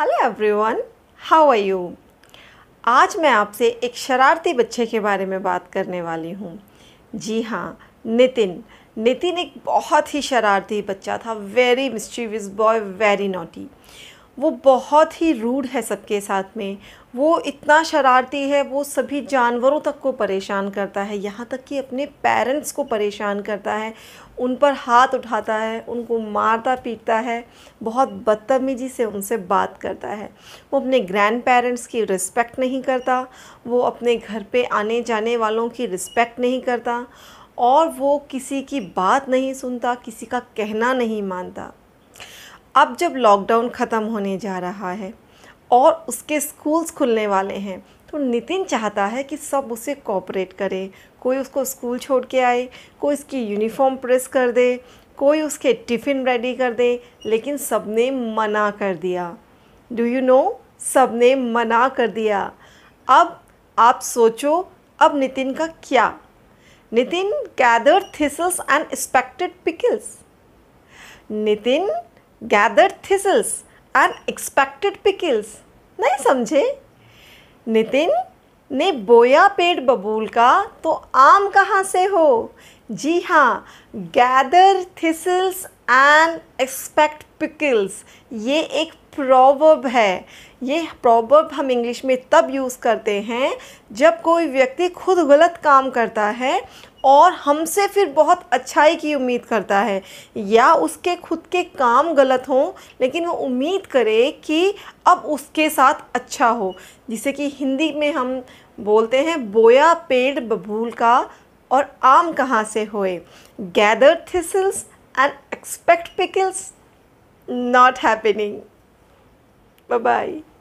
hello everyone how are you आज मैं आपसे एक शरारती बच्चे के बारे में बात करने वाली हूँ जी हाँ नितिन नितिन एक बहुत ही शरारती बच्चा था very mischievous boy very naughty वो बहुत ही रूड है सबके साथ में वो इतना शरारती है वो सभी जानवरों तक को परेशान करता है यहाँ तक कि अपने पेरेंट्स को परेशान करता है उन पर हाथ उठाता है उनको मारता पीटता है बहुत बदतमीजी से उनसे बात करता है वो अपने ग्रैंड पेरेंट्स की रिस्पेक्ट नहीं करता वो अपने घर पे आने जाने वालों की रिस्पेक्ट नहीं करता और वो किसी की बात नहीं सुनता किसी का कहना नहीं मानता अब जब लॉकडाउन ख़त्म होने जा रहा है और उसके स्कूल्स खुलने वाले हैं तो नितिन चाहता है कि सब उसे कॉपरेट करे कोई उसको स्कूल छोड़ के आए कोई उसकी यूनिफॉर्म प्रेस कर दे कोई उसके टिफ़िन रेडी कर दे लेकिन सब ने मना कर दिया डू यू नो सब ने मना कर दिया अब आप सोचो अब नितिन का क्या Nitin gather thistles and expected pickles Nitin gather thistles and expected pickles नहीं समझे नितिन ने बोया पेड़ बबूल का तो आम कहाँ से हो जी हाँ gather thistles and expect pickles ये एक प्रॉवर्ब है ये प्रॉवर्ब हम इंग्लिश में तब यूज़ करते हैं जब कोई व्यक्ति खुद गलत काम करता है और हमसे फिर बहुत अच्छाई की उम्मीद करता है या उसके खुद के काम गलत हों लेकिन वो उम्मीद करे कि अब उसके साथ अच्छा हो जिसे कि हिंदी में हम बोलते हैं बोया पेड़ बबूल का और आम कहाँ से होए gather thistles and expect pickles not happening bye